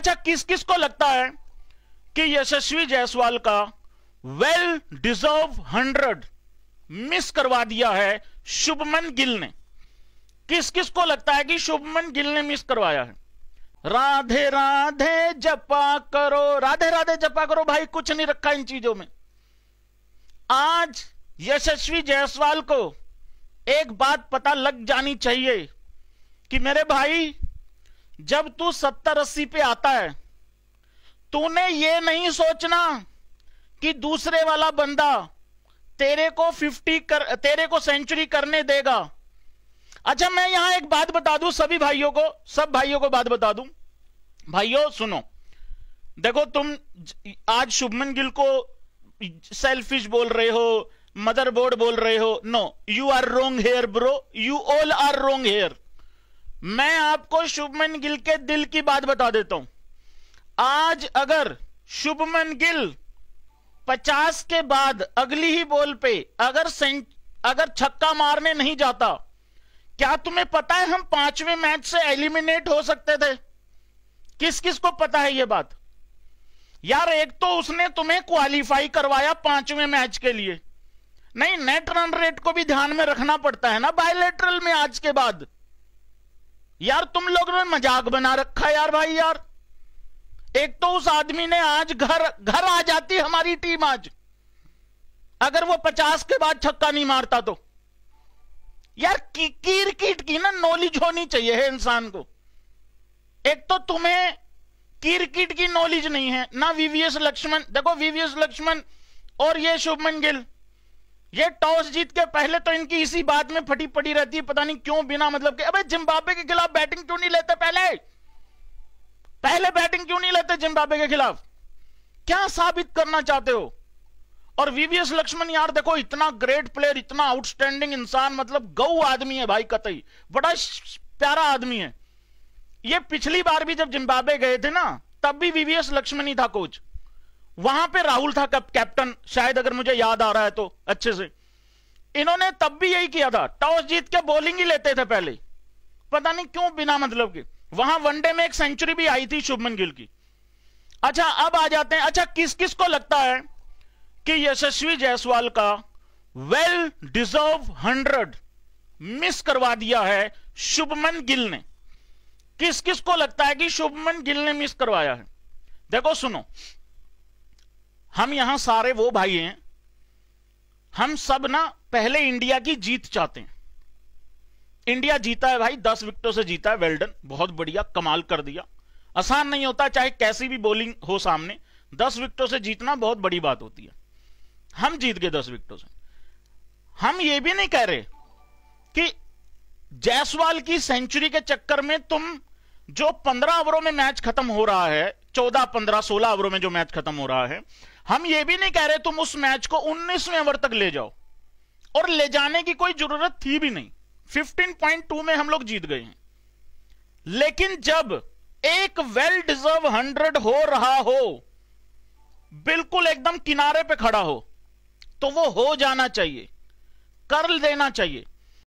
अच्छा किस किस को लगता है कि यशस्वी जायसवाल का वेल डिजर्व हंड्रेड मिस करवा दिया है शुभमन गिल ने किस किस को लगता है कि शुभमन गिल ने मिस करवाया है राधे राधे जपा करो राधे राधे जपा करो भाई कुछ नहीं रखा इन चीजों में आज यशस्वी जायसवाल को एक बात पता लग जानी चाहिए कि मेरे भाई जब तू सत्तर अस्सी पे आता है तूने ये नहीं सोचना कि दूसरे वाला बंदा तेरे को फिफ्टी कर तेरे को सेंचुरी करने देगा अच्छा मैं यहां एक बात बता दूं सभी भाइयों को सब भाइयों को बात बता दूं भाइयों सुनो देखो तुम आज शुभमन गिल को सेल्फिश बोल रहे हो मदरबोर्ड बोल रहे हो no you are wrong here bro you all are wrong here मैं आपको शुभमन गिल के दिल की बात बता देता हूं आज अगर शुभमन गिल पचास के बाद अगली ही बॉल पे अगर अगर छक्का मारने नहीं जाता क्या तुम्हें पता है हम पांचवें मैच से एलिमिनेट हो सकते थे किस किस को पता है यह बात यार एक तो उसने तुम्हें क्वालिफाई करवाया पांचवें मैच के लिए नहीं नेट रन रेट को भी ध्यान में रखना पड़ता है ना बायोलेटरल में आज के बाद यार तुम लोगों ने मजाक बना रखा यार भाई यार एक तो उस आदमी ने आज घर घर आ जाती हमारी टीम आज अगर वो पचास के बाद छक्का नहीं मारता तो यार की, कीर कीट की ना नॉलेज होनी चाहिए है इंसान को एक तो तुम्हें कीट की नॉलेज नहीं है ना वीवीएस लक्ष्मण देखो वीवीएस लक्ष्मण और ये शुभमन गिल ये टॉस जीत के पहले तो इनकी इसी बात में फटी पड़ी रहती है पता नहीं क्यों बिना मतलब के अबे जिम्बाब्वे के खिलाफ बैटिंग क्यों नहीं लेते पहले पहले बैटिंग क्यों नहीं लेते जिम्बाब्वे के खिलाफ क्या साबित करना चाहते हो और वीवीएस लक्ष्मण यार देखो इतना ग्रेट प्लेयर इतना आउटस्टैंडिंग इंसान मतलब गऊ आदमी है भाई कतई बड़ा प्यारा आदमी है ये पिछली बार भी जब जिम्बाब्वे गए थे ना तब भी वीवीएस लक्ष्मण ही था कोच वहां पे राहुल था कैप्टन शायद अगर मुझे याद आ रहा है तो अच्छे से इन्होंने तब भी यही किया था टॉस जीत के बॉलिंग ही लेते थे पहले पता नहीं क्यों बिना मतलब के वहां वनडे में एक सेंचुरी भी आई थी शुभमन गिल की अच्छा अब आ जाते हैं अच्छा किस किस को लगता है कि यशस्वी जायसवाल का वेल डिजर्व हंड्रेड मिस करवा दिया है शुभमन गिल ने किस किस को लगता है कि शुभमन गिल ने मिस करवाया है देखो सुनो हम यहां सारे वो भाई हैं हम सब ना पहले इंडिया की जीत चाहते हैं इंडिया जीता है भाई दस विकेटों से जीता है वेल्डन बहुत बढ़िया कमाल कर दिया आसान नहीं होता चाहे कैसी भी बॉलिंग हो सामने दस विकेटों से जीतना बहुत बड़ी बात होती है हम जीत गए दस विकेटों से हम ये भी नहीं कह रहे कि जयसवाल की सेंचुरी के चक्कर में तुम जो पंद्रह ओवरों में मैच खत्म हो रहा है चौदह पंद्रह सोलह ओवरों में जो मैच खत्म हो रहा है हम ये भी नहीं कह रहे तुम उस मैच को उन्नीसवें ओवर तक ले जाओ और ले जाने की कोई जरूरत थी भी नहीं 15.2 में हम लोग जीत गए हैं लेकिन जब एक वेल डिजर्व हंड्रेड हो रहा हो बिल्कुल एकदम किनारे पे खड़ा हो तो वो हो जाना चाहिए कर देना चाहिए